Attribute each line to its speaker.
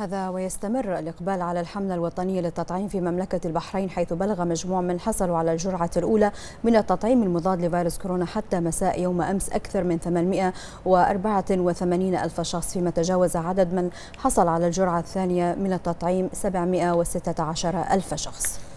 Speaker 1: هذا ويستمر الإقبال على الحملة الوطنية للتطعيم في مملكة البحرين حيث بلغ مجموع من حصلوا على الجرعة الأولى من التطعيم المضاد لفيروس كورونا حتى مساء يوم أمس أكثر من 884 ألف شخص فيما تجاوز عدد من حصل على الجرعة الثانية من التطعيم 716 ألف شخص